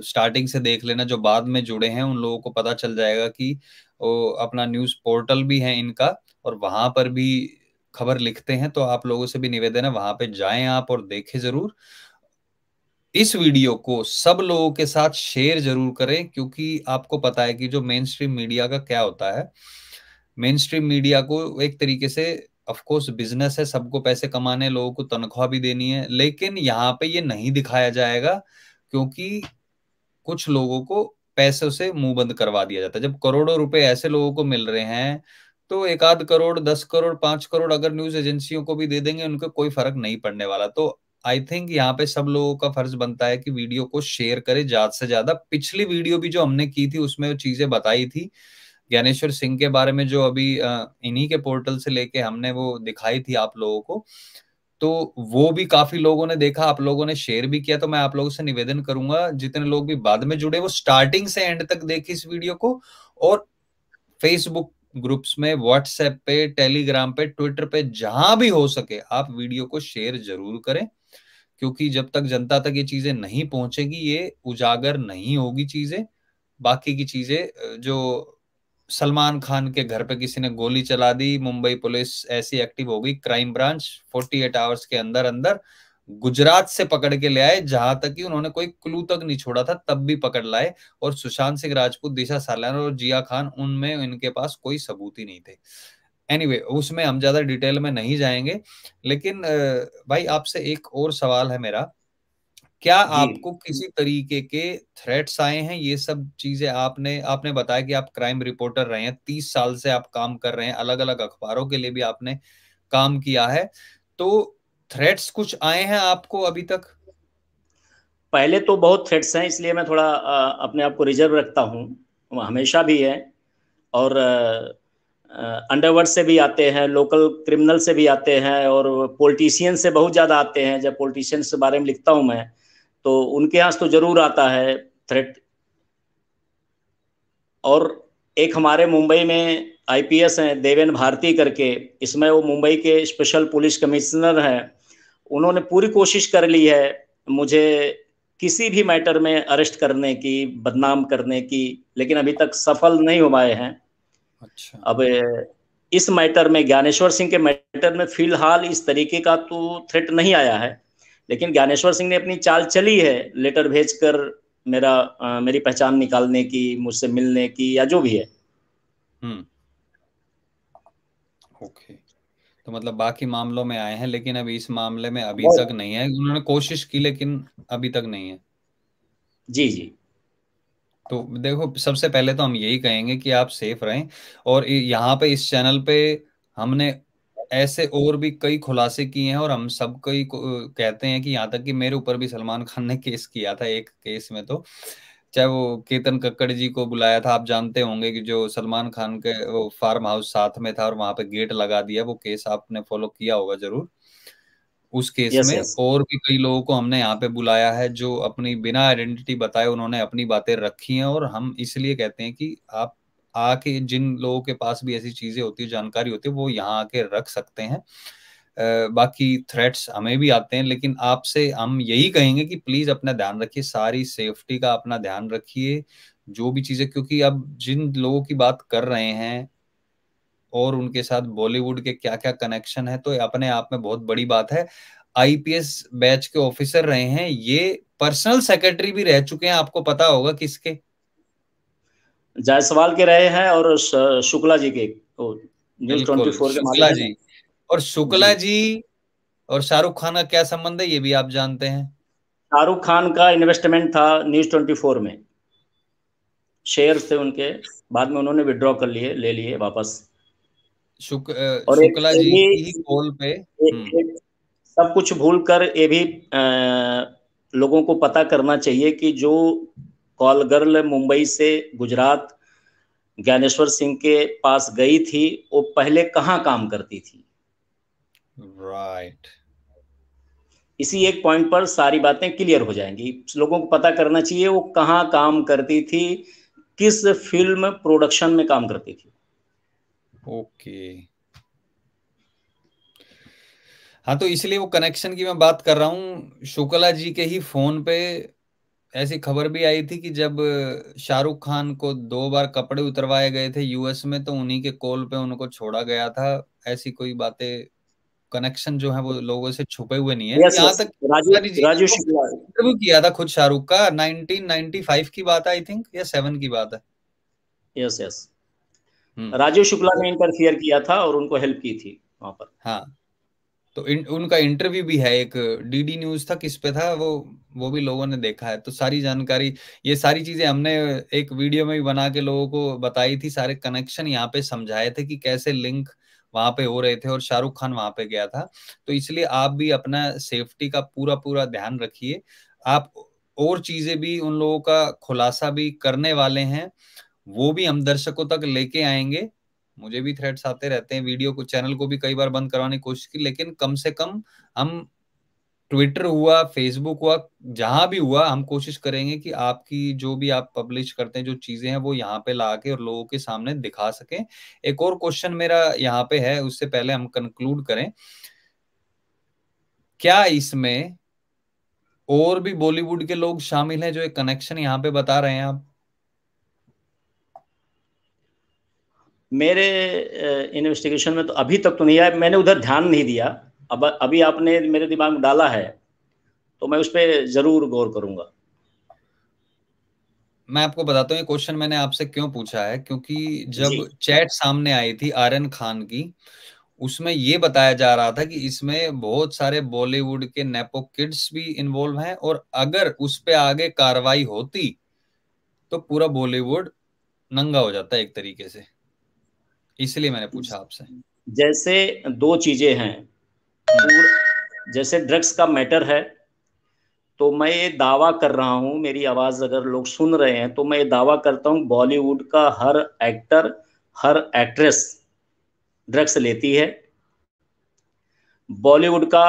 स्टार्टिंग से देख लेना जो बाद में जुड़े हैं उन लोगों को पता चल जाएगा कि वो अपना न्यूज़ पोर्टल भी है इनका और वहां पर भी खबर लिखते हैं तो आप लोगों से भी निवेदन है वहां पे जाएं आप और देखें ज़रूर इस वीडियो को सब लोगों के साथ शेयर जरूर करें क्योंकि आपको पता है कि जो मेन स्ट्रीम मीडिया का क्या होता है मेन स्ट्रीम मीडिया को एक तरीके से ऑफकोर्स बिजनेस है सबको पैसे कमाने लोगों को तनख्वाह भी देनी है लेकिन यहाँ पे ये नहीं दिखाया जाएगा क्योंकि कुछ लोगों को पैसों से मुंह बंद करवा दिया जाता है जब करोड़ों रुपए ऐसे लोगों को मिल रहे हैं तो एक आध करोड़ दस करोड़ पांच करोड़ अगर न्यूज एजेंसियों को भी दे देंगे उनको कोई फर्क नहीं पड़ने वाला तो आई थिंक यहाँ पे सब लोगों का फर्ज बनता है कि वीडियो को शेयर करें ज्यादा से ज्यादा पिछली वीडियो भी जो हमने की थी उसमें चीजें बताई थी ज्ञानेश्वर सिंह के बारे में जो अभी इन्हीं के पोर्टल से लेके हमने वो दिखाई थी आप लोगों को तो वो भी काफी लोगों ने देखा आप लोगों ने शेयर भी किया तो मैं आप लोगों से निवेदन करूंगा जितने लोग भी बाद में जुड़े वो स्टार्टिंग से एंड तक देखे इस वीडियो को और फेसबुक ग्रुप्स में व्हाट्सएप पे टेलीग्राम पे ट्विटर पे जहां भी हो सके आप वीडियो को शेयर जरूर करें क्योंकि जब तक जनता तक ये चीजें नहीं पहुंचेगी ये उजागर नहीं होगी चीजें बाकी की चीजें जो सलमान खान के घर पे किसी ने गोली चला दी मुंबई पुलिस ऐसी एक्टिव हो गई क्राइम ब्रांच 48 आवर्स के अंदर अंदर गुजरात से पकड़ के ले आए जहां तक कि उन्होंने कोई क्लू तक नहीं छोड़ा था तब भी पकड़ लाए और सुशांत सिंह राजपूत दिशा सालान और जिया खान उनमें इनके पास कोई सबूत ही नहीं थे एनीवे anyway, उसमें हम ज्यादा डिटेल में नहीं जाएंगे लेकिन भाई आपसे एक और सवाल है मेरा क्या आपको किसी तरीके के थ्रेट्स आए हैं ये सब चीजें आपने आपने बताया कि आप क्राइम रिपोर्टर रहे हैं तीस साल से आप काम कर रहे हैं अलग अलग अखबारों के लिए भी आपने काम किया है तो थ्रेट्स कुछ आए हैं आपको अभी तक पहले तो बहुत थ्रेट्स हैं इसलिए मैं थोड़ा अपने आप को रिजर्व रखता हूँ हमेशा भी है और अंडरवर्ल्ड से भी आते हैं लोकल क्रिमिनल से भी आते हैं और पोलिटिशियन से बहुत ज़्यादा आते हैं जब पोलिटिशियन के बारे में लिखता हूँ मैं तो उनके यहाँ तो ज़रूर आता है थ्रेट और एक हमारे मुंबई में आईपीएस हैं देवेन भारती करके इसमें वो मुंबई के स्पेशल पुलिस कमिश्नर हैं उन्होंने पूरी कोशिश कर ली है मुझे किसी भी मैटर में अरेस्ट करने की बदनाम करने की लेकिन अभी तक सफल नहीं हो पाए हैं अच्छा अब इस मैटर में ज्ञानेश्वर सिंह के मैटर में फिलहाल इस तरीके का तो थ्रेट नहीं आया है लेकिन ज्ञानेश्वर सिंह ने अपनी चाल चली है लेटर भेजकर मेरा आ, मेरी पहचान निकालने की मुझसे मिलने की या जो भी है हम्म। ओके तो मतलब बाकी मामलों में आए हैं लेकिन अभी इस मामले में अभी तक नहीं है उन्होंने कोशिश की लेकिन अभी तक नहीं है जी जी तो देखो सबसे पहले तो हम यही कहेंगे कि आप सेफ रहें और यहाँ पे इस चैनल पे हमने ऐसे और भी कई खुलासे किए हैं और हम सब कई कहते हैं कि यहाँ तक कि मेरे ऊपर भी सलमान खान ने केस किया था एक केस में तो चाहे वो केतन कक्कड़ जी को बुलाया था आप जानते होंगे कि जो सलमान खान के वो फार्म हाउस साथ में था और वहां पे गेट लगा दिया वो केस आपने फॉलो किया होगा जरूर उस केस yes, में yes. और भी कई लोगों को हमने यहाँ पे बुलाया है जो अपनी बिना आइडेंटिटी बताए उन्होंने अपनी बातें रखी हैं और हम इसलिए कहते हैं कि आप आके जिन लोगों के पास भी ऐसी चीजें होती है जानकारी होती है वो यहाँ आके रख सकते हैं बाकी थ्रेट्स हमें भी आते हैं लेकिन आपसे हम यही कहेंगे कि प्लीज अपना ध्यान रखिए सारी सेफ्टी का अपना ध्यान रखिए जो भी चीजें क्योंकि अब जिन लोगों की बात कर रहे हैं और उनके साथ बॉलीवुड के क्या क्या कनेक्शन है तो अपने आप में बहुत बड़ी बात है आईपीएस बैच के ऑफिसर रहे हैं ये पर्सनल सेक्रेटरी भी रह चुके हैं आपको पता होगा किसके जायसवाल के रहे हैं और शुक्ला जी के न्यूज ट्वेंटी फोर के शुक्ला जी और शुक्ला जी और शाहरुख खान का क्या संबंध है ये भी आप जानते हैं शाहरुख खान का इन्वेस्टमेंट था न्यूज ट्वेंटी फोर में शेयर थे उनके बाद में उन्होंने विड्रॉ कर लिए ले लिए वापस शुक, शुक्ला जी की कॉल पे हम्म। सब कुछ भूल कर ये भी आ, लोगों को पता करना चाहिए कि जो कॉल गर्ल मुंबई से गुजरात ज्ञानेश्वर सिंह के पास गई थी वो पहले कहाँ काम करती थी राइट right. इसी एक पॉइंट पर सारी बातें क्लियर हो जाएंगी लोगों को पता करना चाहिए वो कहाँ काम करती थी किस फिल्म प्रोडक्शन में काम करती थी ओके हाँ तो इसलिए वो कनेक्शन की मैं बात कर रहा हूँ शुक्ला जी के ही फोन पे ऐसी खबर भी आई थी कि जब शाहरुख खान को दो बार कपड़े उतरवाए गए थे यूएस में तो उन्हीं के कॉल पे उनको छोड़ा गया था ऐसी कोई बातें कनेक्शन जो है वो लोगों से छुपे हुए नहीं है यहाँ तक राजू तो शुक्ला इंटरव्यू किया था खुद शाहरुख का 1995 की बात आई थिंक या सेवन की बात है yes yes hmm. Rajeev Shukla ने इंटरफियर किया था और उनको हेल्प की थी वहां पर हाँ तो इन, उनका इंटरव्यू भी है एक डीडी न्यूज था किस पे था वो वो भी लोगों ने देखा है तो सारी जानकारी ये सारी चीजें हमने एक वीडियो में भी बना के लोगों को बताई थी सारे कनेक्शन यहाँ पे समझाए थे कि कैसे लिंक वहां पे हो रहे थे और शाहरुख खान वहां पे गया था तो इसलिए आप भी अपना सेफ्टी का पूरा पूरा ध्यान रखिए आप और चीजें भी उन लोगों का खुलासा भी करने वाले हैं वो भी हम दर्शकों तक लेके आएंगे मुझे भी थ्रेड्स आते रहते हैं वीडियो को चैनल को भी कई बार बंद करवाने की कोशिश की लेकिन कम से कम हम ट्विटर हुआ फेसबुक हुआ जहां भी हुआ हम कोशिश करेंगे कि आपकी जो भी आप पब्लिश करते हैं जो चीजें हैं वो यहाँ पे ला के और लोगों के सामने दिखा सके एक और क्वेश्चन मेरा यहाँ पे है उससे पहले हम कंक्लूड करें क्या इसमें और भी बॉलीवुड के लोग शामिल हैं जो एक कनेक्शन यहाँ पे बता रहे हैं आप मेरे इन्वेस्टिगेशन में तो अभी तक तो नहीं आया मैंने उधर ध्यान नहीं दिया अब अभी आपने मेरे दिमाग में डाला है तो मैं उस पर जरूर गौर करूंगा मैं आपको बताता हूँ ये क्वेश्चन मैंने आपसे क्यों पूछा है क्योंकि जब चैट सामने आई थी आर्यन खान की उसमें ये बताया जा रहा था कि इसमें बहुत सारे बॉलीवुड के नेपो किड्स भी इन्वॉल्व हैं और अगर उस पर आगे कार्रवाई होती तो पूरा बॉलीवुड नंगा हो जाता एक तरीके से इसलिए मैंने पूछा आपसे जैसे दो चीजें हैं जैसे ड्रग्स का मैटर है तो मैं ये दावा कर रहा हूँ मेरी आवाज अगर लोग सुन रहे हैं तो मैं ये दावा करता हूँ बॉलीवुड का हर एक्टर हर एक्ट्रेस ड्रग्स लेती है बॉलीवुड का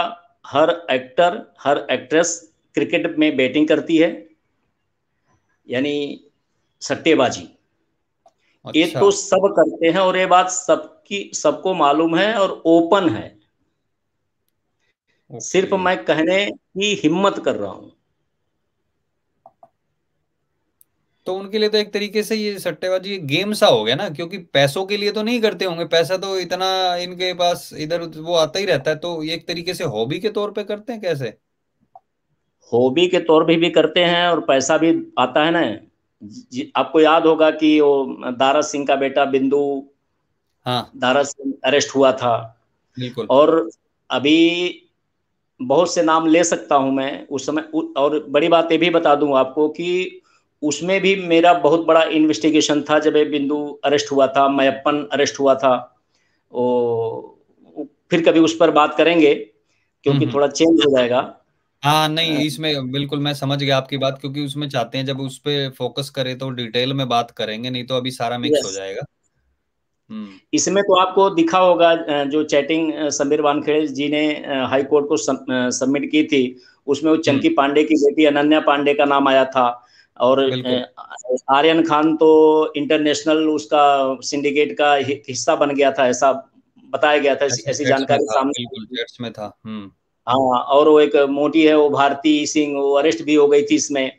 हर एक्टर हर एक्ट्रेस क्रिकेट में बैटिंग करती है यानी सट्टेबाजी अच्छा। ये तो सब करते हैं और ये बात सबकी सबको मालूम है और ओपन है सिर्फ मैं कहने की हिम्मत कर रहा हूं तो उनके लिए तो एक तरीके से ये सट्टेबाजी गेम सा हो गया ना क्योंकि पैसों के लिए तो नहीं करते होंगे पैसा तो इतना इनके पास इधर वो आता ही रहता है तो ये एक तरीके से हॉबी के तौर पे करते हैं कैसे हॉबी के तौर पे भी, भी करते हैं और पैसा भी आता है ना आपको याद होगा कि वो दारा सिंह का बेटा बिंदु हाँ दारा सिंह अरेस्ट हुआ था और अभी बहुत से नाम ले सकता हूं मैं उस समय और बड़ी बात ये भी बता दूं आपको कि उसमें भी मेरा बहुत बड़ा इन्वेस्टिगेशन था जब बिंदु अरेस्ट हुआ था मैप्पन अरेस्ट हुआ था ओ, फिर कभी उस पर बात करेंगे क्योंकि हम्म। थोड़ा चेंज हो जाएगा हाँ, नहीं हाँ। इसमें बिल्कुल मैं समझ गया आपकी बात क्योंकि उसमें चाहते हैं जब उस पर फोकस करें तो डिटेल में बात करेंगे नहीं तो अभी सारा मिक्स हो जाएगा हम्म। इसमें तो आपको दिखा होगा जो चैटिंग समीर वानखेड़े जी ने हाई कोर्ट को सबमिट की थी उसमें वो हम्म। चंकी पांडे की बेटी अनन्या पांडे का नाम आया था और आर्यन खान तो इंटरनेशनल उसका सिंडिकेट का हिस्सा बन गया था ऐसा बताया गया था ऐसी अच्छा, जानकारी सामने में था हम्म। हाँ और वो एक मोटी है वो भारती सिंह वो अरेस्ट भी हो गई थी इसमें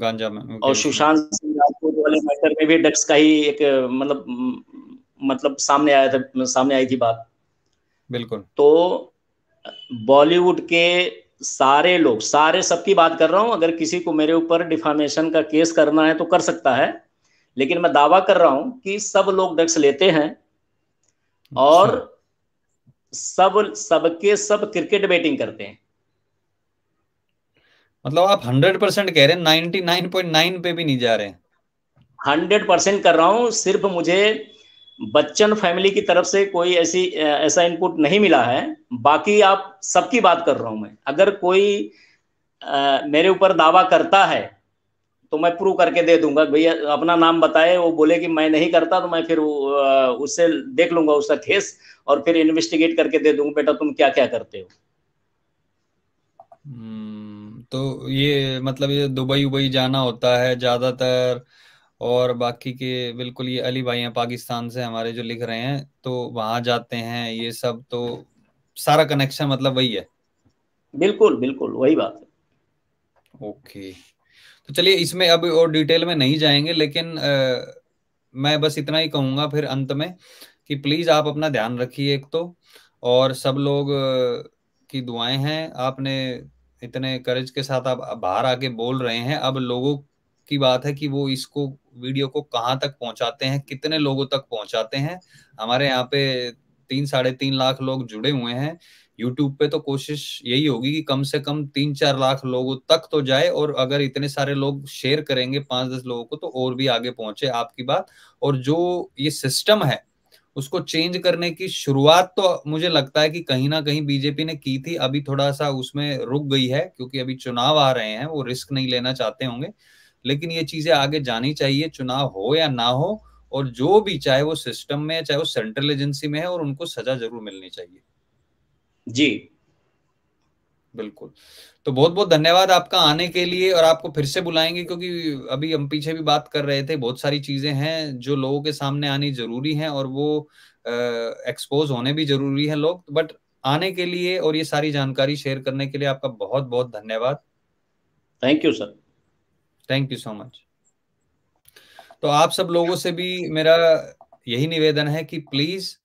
गांजा में और सुशांत सिंह राजपूत वाले मैटर में भी ड्रग्स का ही एक मतलब मतलब सामने आया था सामने आई थी बात बिल्कुल तो बॉलीवुड के सारे लोग सारे सबकी बात कर रहा हूं अगर किसी को मेरे ऊपर डिफामेशन का केस करना है तो कर सकता है लेकिन मैं दावा कर रहा हूं कि सब लोग ड्रग्स लेते हैं अच्छा। और सब सबके सब क्रिकेट बैटिंग करते हैं मतलब आप हंड्रेड परसेंट कह रहे नाइनटी नाइन पॉइंट नाइन पे भी नहीं जा रहे हंड्रेड परसेंट कर रहा हूं सिर्फ मुझे बच्चन फैमिली की तरफ से कोई ऐसी ऐसा इनपुट नहीं मिला है बाकी आप सबकी बात कर रहा हूं मैं अगर कोई आ, मेरे ऊपर दावा करता है तो मैं प्रूव करके दे दूंगा भैया अपना नाम बताए वो बोले कि मैं नहीं करता तो मैं फिर उससे देख लूंगा उसका केस और फिर इन्वेस्टिगेट करके दे दूंगा बेटा तुम क्या क्या करते हो हम्म, तो ये मतलब ये दुबई उबई जाना होता है ज्यादातर और बाकी के बिल्कुल ये अली भाई हैं पाकिस्तान से हमारे जो लिख रहे हैं तो वहां जाते हैं ये सब तो सारा कनेक्शन मतलब वही है बिल्कुल बिल्कुल वही बात है ओके तो चलिए इसमें अब और डिटेल में नहीं जाएंगे लेकिन आ, मैं बस इतना ही कहूंगा फिर अंत में कि प्लीज आप अपना ध्यान रखिए एक तो और सब लोग की दुआएं हैं आपने इतने करेज के साथ आप बाहर आके बोल रहे हैं अब लोगों की बात है कि वो इसको वीडियो को कहाँ तक पहुंचाते हैं कितने लोगों तक पहुंचाते हैं हमारे यहाँ पे तीन साढ़े तीन लाख लोग जुड़े हुए हैं यूट्यूब पे तो कोशिश यही होगी कि कम से कम तीन चार लाख लोगों तक तो जाए और अगर इतने सारे लोग शेयर करेंगे पांच दस लोगों को तो और भी आगे पहुंचे आपकी बात और जो ये सिस्टम है उसको चेंज करने की शुरुआत तो मुझे लगता है कि कहीं ना कहीं बीजेपी ने की थी अभी थोड़ा सा उसमें रुक गई है क्योंकि अभी चुनाव आ रहे हैं वो रिस्क नहीं लेना चाहते होंगे लेकिन ये चीजें आगे जानी चाहिए चुनाव हो या ना हो और जो भी चाहे वो सिस्टम में चाहे वो सेंट्रल एजेंसी में है और उनको सजा जरूर मिलनी चाहिए जी बिल्कुल तो बहुत बहुत धन्यवाद आपका आने के लिए और आपको फिर से बुलाएंगे क्योंकि अभी हम पीछे भी बात कर रहे थे बहुत सारी चीजें हैं जो लोगों के सामने आनी जरूरी हैं और वो एक्सपोज होने भी जरूरी है लोग बट आने के लिए और ये सारी जानकारी शेयर करने के लिए आपका बहुत बहुत धन्यवाद thank you sir thank you so much तो आप सब लोगों से भी मेरा यही निवेदन है कि प्लीज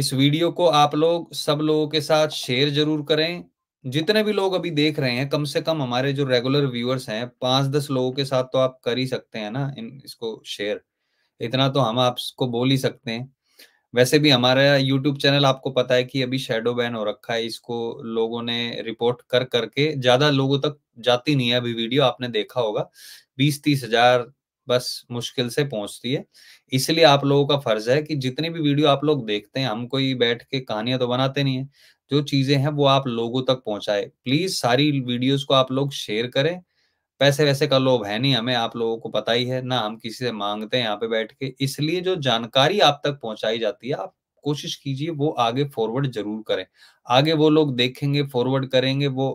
इस वीडियो को आप लोग सब लोगों के साथ शेयर जरूर करें जितने भी लोग अभी देख रहे हैं कम से कम हमारे जो रेगुलर व्यूअर्स हैं पांच दस लोगों के साथ तो आप कर ही सकते हैं ना इन इसको शेयर इतना तो हम आपको बोल ही सकते हैं वैसे भी हमारा यूट्यूब चैनल आपको पता है कि अभी शेडो बैन हो रखा है इसको लोगों ने रिपोर्ट कर करके ज्यादा लोगों तक जाती नहीं है अभी वीडियो आपने देखा होगा बीस तीस हजार बस मुश्किल से पहुंचती है इसलिए आप लोगों का फर्ज है कि जितनी भी वीडियो आप लोग देखते हैं हम कोई बैठ के कहानियां तो बनाते नहीं है जो चीजें हैं वो आप लोगों तक पहुंचाए प्लीज सारी वीडियोस को आप लोग शेयर करें पैसे वैसे का लोभ है नहीं हमें आप लोगों को पता ही है ना हम किसी से मांगते हैं यहाँ पे बैठ के इसलिए जो जानकारी आप तक पहुंचाई जाती है आप कोशिश कीजिए वो आगे फॉरवर्ड जरूर करें आगे वो लोग देखेंगे फॉरवर्ड करेंगे वो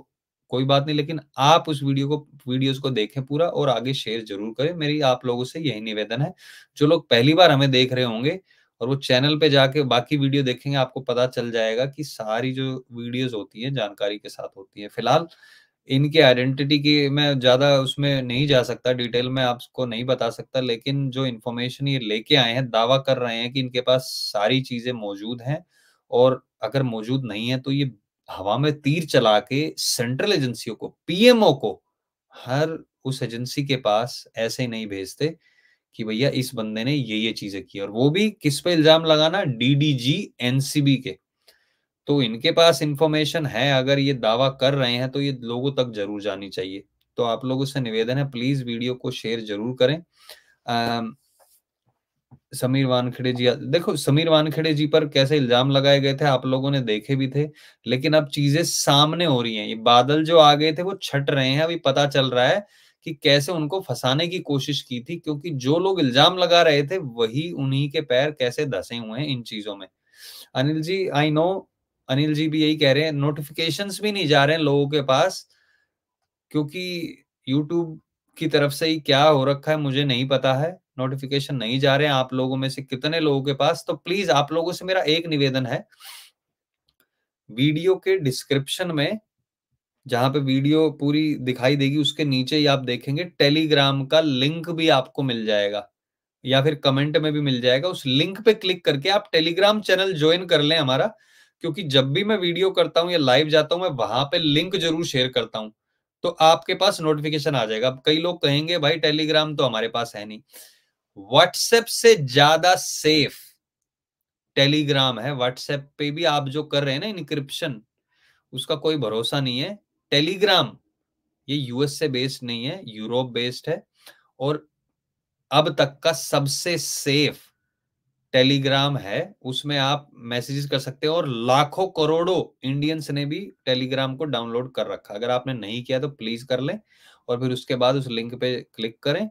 कोई बात नहीं लेकिन आप उस वीडियो को वीडियोस को देखें पूरा और आगे शेयर जरूर करें मेरी आप लोगों से यही निवेदन है जो लोग पहली बार हमें देख रहे होंगे और वो चैनल पे जाके बाकी वीडियो देखेंगे आपको पता चल जाएगा कि सारी जो वीडियोस होती है जानकारी के साथ होती है फिलहाल इनके आइडेंटिटी की मैं ज्यादा उसमें नहीं जा सकता डिटेल में आपको नहीं बता सकता लेकिन जो इन्फॉर्मेशन ये लेके आए हैं दावा कर रहे हैं कि इनके पास सारी चीजें मौजूद हैं और अगर मौजूद नहीं है तो ये हवा में तीर चला के सेंट्रल एजेंसियों को पीएमओ को हर उस एजेंसी के पास ऐसे नहीं भेजते कि भैया इस बंदे ने ये ये चीजें की और वो भी किस पे इल्जाम लगाना डीडीजी एनसीबी के तो इनके पास इंफॉर्मेशन है अगर ये दावा कर रहे हैं तो ये लोगों तक जरूर जानी चाहिए तो आप लोगों से निवेदन है प्लीज वीडियो को शेयर जरूर करें समीर वानखेड़े जी देखो समीर वानखेड़े जी पर कैसे इल्जाम लगाए गए थे आप लोगों ने देखे भी थे लेकिन अब चीजें सामने हो रही हैं ये बादल जो आ गए थे वो छट रहे हैं अभी पता चल रहा है कि कैसे उनको फंसाने की कोशिश की थी क्योंकि जो लोग इल्जाम लगा रहे थे वही उन्हीं के पैर कैसे धसे हुए हैं इन चीजों में अनिल जी आई नो अनिल जी भी यही कह रहे हैं नोटिफिकेशन भी नहीं जा रहे हैं लोगों के पास क्योंकि यूट्यूब की तरफ से ही क्या हो रखा है मुझे नहीं पता है नोटिफिकेशन नहीं जा रहे हैं आप लोगों में से कितने लोगों के पास तो प्लीज आप लोगों से मेरा एक निवेदन है वीडियो के डिस्क्रिप्शन में जहां पे वीडियो पूरी दिखाई देगी उसके नीचे ही आप देखेंगे टेलीग्राम का लिंक भी आपको मिल जाएगा या फिर कमेंट में भी मिल जाएगा उस लिंक पे क्लिक करके आप टेलीग्राम चैनल ज्वाइन कर लें हमारा क्योंकि जब भी मैं वीडियो करता हूं या लाइव जाता हूँ मैं वहां पे लिंक जरूर शेयर करता हूं तो आपके पास नोटिफिकेशन आ जाएगा कई लोग कहेंगे भाई टेलीग्राम तो हमारे पास है नहीं व्हाट्सएप से ज्यादा सेफ टेलीग्राम है व्हाट्सएप पे भी आप जो कर रहे हैं ना इनक्रिप्शन उसका कोई भरोसा नहीं है टेलीग्राम ये यूएस से बेस्ड नहीं है यूरोप बेस्ड है और अब तक का सबसे सेफ टेलीग्राम है उसमें आप मैसेजेस कर सकते हो और लाखों करोड़ों इंडियंस ने भी टेलीग्राम को डाउनलोड कर रखा अगर आपने नहीं किया तो प्लीज कर लें और फिर उसके बाद उस लिंक पे क्लिक करें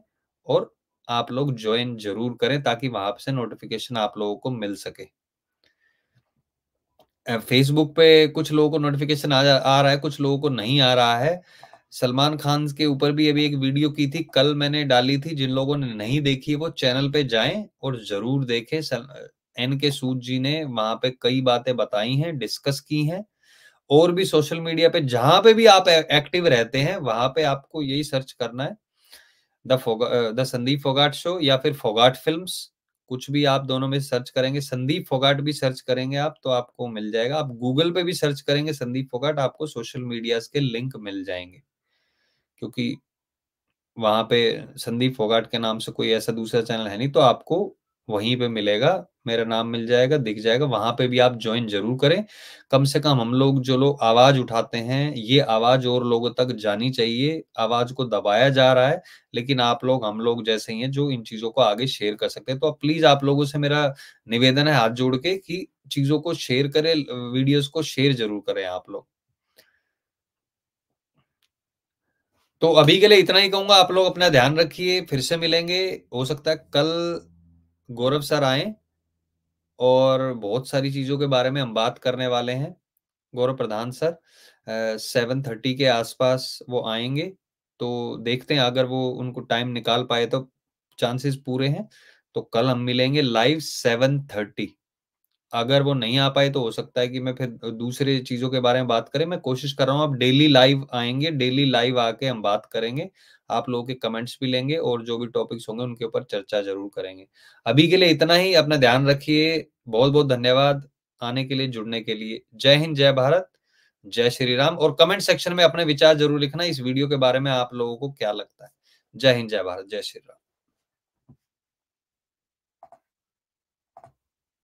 और आप लोग ज्वाइन जरूर करें ताकि वहां से नोटिफिकेशन आप लोगों को मिल सके फेसबुक पे कुछ लोगों को नोटिफिकेशन आ, आ रहा है कुछ लोगों को नहीं आ रहा है सलमान खान के ऊपर भी अभी एक वीडियो की थी कल मैंने डाली थी जिन लोगों ने नहीं देखी वो चैनल पे जाएं और जरूर देखें एन के सूद जी ने वहां पे कई बातें बताई हैं डिस्कस की हैं और भी सोशल मीडिया पे जहां पे भी आप एक्टिव रहते हैं वहां पे आपको यही सर्च करना है द संदीप फोगाट शो या फिर फोगाट फिल्म कुछ भी आप दोनों में सर्च करेंगे संदीप फोगाट भी सर्च करेंगे आप तो आपको मिल जाएगा आप गूगल पे भी सर्च करेंगे संदीप फोगाट आपको सोशल मीडिया के लिंक मिल जाएंगे क्योंकि वहां पे संदीप फोगाट के नाम से कोई ऐसा दूसरा चैनल है नहीं तो आपको वहीं पे मिलेगा मेरा नाम मिल जाएगा दिख जाएगा वहां पे भी आप ज्वाइन जरूर करें कम से कम हम लोग जो लोग आवाज उठाते हैं ये आवाज और लोगों तक जानी चाहिए आवाज को दबाया जा रहा है लेकिन आप लोग हम लोग जैसे ही हैं जो इन चीजों को आगे शेयर कर सकते हैं तो प्लीज आप लोगों से मेरा निवेदन है हाथ जोड़ के कि चीजों को शेयर करें वीडियोस को शेयर जरूर करें आप लोग तो अभी के लिए इतना ही कहूंगा आप लोग अपना ध्यान रखिए फिर से मिलेंगे हो सकता है कल गौरव सर आए और बहुत सारी चीजों के बारे में हम बात करने वाले हैं Gaurav Pradhan sir seven thirty के आसपास वो आएंगे तो देखते हैं अगर वो उनको टाइम निकाल पाए तो चांसेस पूरे हैं तो कल हम मिलेंगे लाइव सेवन थर्टी अगर वो नहीं आ पाए तो हो सकता है कि मैं फिर दूसरे चीजों के बारे में बात करें मैं कोशिश कर रहा हूँ आप डेली लाइव आएंगे डेली लाइव आके हम बात करेंगे आप लोगों के कमेंट्स भी लेंगे और जो भी टॉपिक्स होंगे उनके ऊपर चर्चा जरूर करेंगे अभी के लिए इतना ही अपना ध्यान रखिए बहुत बहुत धन्यवाद आने के लिए जुड़ने के लिए जय हिंद जय भारत जय श्री राम और कमेंट सेक्शन में अपने विचार जरूर लिखना इस वीडियो के बारे में आप लोगों को क्या लगता है जय हिंद जय भारत जय श्री राम